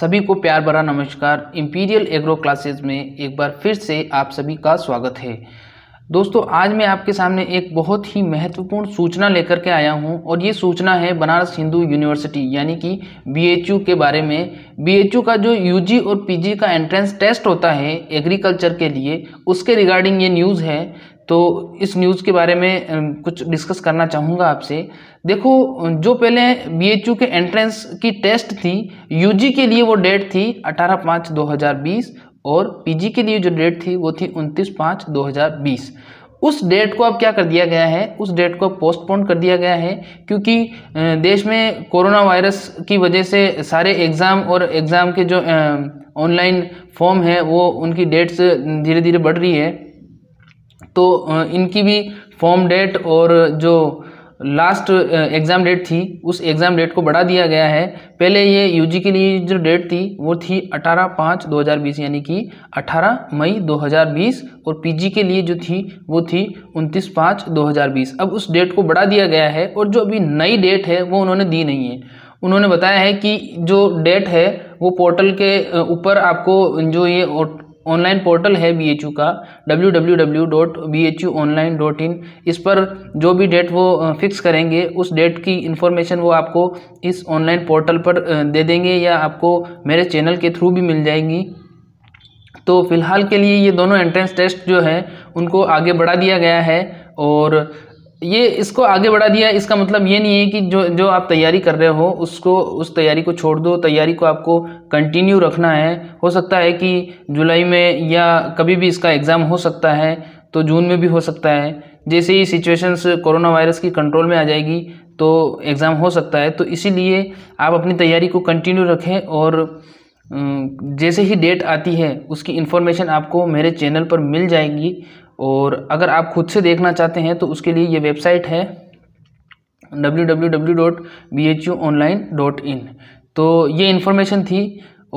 सभी को प्यार भरा नमस्कार इम्पीरियल एग्रो क्लासेस में एक बार फिर से आप सभी का स्वागत है दोस्तों आज मैं आपके सामने एक बहुत ही महत्वपूर्ण सूचना लेकर के आया हूं और ये सूचना है बनारस हिंदू यूनिवर्सिटी यानी कि बीएचयू के बारे में बीएचयू का जो यूजी और पीजी का एंट्रेंस टेस्ट होता है एग्रीकल्चर के लिए उसके रिगार्डिंग ये न्यूज़ है तो इस न्यूज़ के बारे में कुछ डिस्कस करना चाहूँगा आपसे देखो जो पहले बीएचयू के एंट्रेंस की टेस्ट थी यूजी के लिए वो डेट थी 18 पाँच 2020 और पीजी के लिए जो डेट थी वो थी 29 पाँच 2020 उस डेट को अब क्या कर दिया गया है उस डेट को पोस्टपोन कर दिया गया है क्योंकि देश में कोरोना वायरस की वजह से सारे एग्ज़ाम और एग्ज़ाम के जो ऑनलाइन फॉर्म है वो उनकी डेट्स धीरे धीरे बढ़ रही है तो इनकी भी फॉर्म डेट और जो लास्ट एग्ज़ाम डेट थी उस एग्ज़ाम डेट को बढ़ा दिया गया है पहले ये यूजी के लिए जो डेट थी वो थी 18 पाँच 2020 यानी कि 18 मई 2020 और पीजी के लिए जो थी वो थी 29 पाँच 2020 अब उस डेट को बढ़ा दिया गया है और जो अभी नई डेट है वो उन्होंने दी नहीं है उन्होंने बताया है कि जो डेट है वो पोर्टल के ऊपर आपको जो ये ऑनलाइन पोर्टल है बी एच यू का W W W dot B H U online dot in इस पर जो भी डेट वो फिक्स करेंगे उस डेट की इन्फॉर्मेशन वो आपको इस ऑनलाइन पोर्टल पर दे देंगे या आपको मेरे चैनल के थ्रू भी मिल जाएंगी तो फिलहाल के लिए ये दोनों एंट्रेंस टेस्ट जो है उनको आगे बढ़ा दिया गया है और ये इसको आगे बढ़ा दिया इसका मतलब ये नहीं है कि जो जो आप तैयारी कर रहे हो उसको उस तैयारी को छोड़ दो तैयारी को आपको कंटिन्यू रखना है हो सकता है कि जुलाई में या कभी भी इसका एग्ज़ाम हो सकता है तो जून में भी हो सकता है जैसे ही सिचुएशंस कोरोना वायरस की कंट्रोल में आ जाएगी तो एग्ज़ाम हो सकता है तो इसीलिए आप अपनी तैयारी को कंटिन्यू रखें और जैसे ही डेट आती है उसकी इन्फॉर्मेशन आपको मेरे चैनल पर मिल जाएगी और अगर आप खुद से देखना चाहते हैं तो उसके लिए ये वेबसाइट है www.bhuonline.in तो ये इन्फॉर्मेशन थी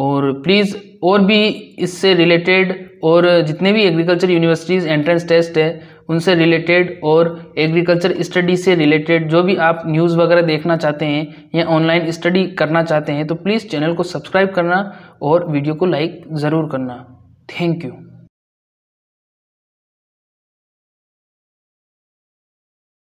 और प्लीज़ और भी इससे रिलेटेड और जितने भी एग्रीकल्चर यूनिवर्सिटीज़ एंट्रेंस टेस्ट है उनसे रिलेटेड और एग्रीकल्चर स्टडी से रिलेटेड जो भी आप न्यूज़ वगैरह देखना चाहते हैं या ऑनलाइन स्टडी करना चाहते हैं तो प्लीज़ चैनल को सब्सक्राइब करना और वीडियो को लाइक ज़रूर करना थैंक यू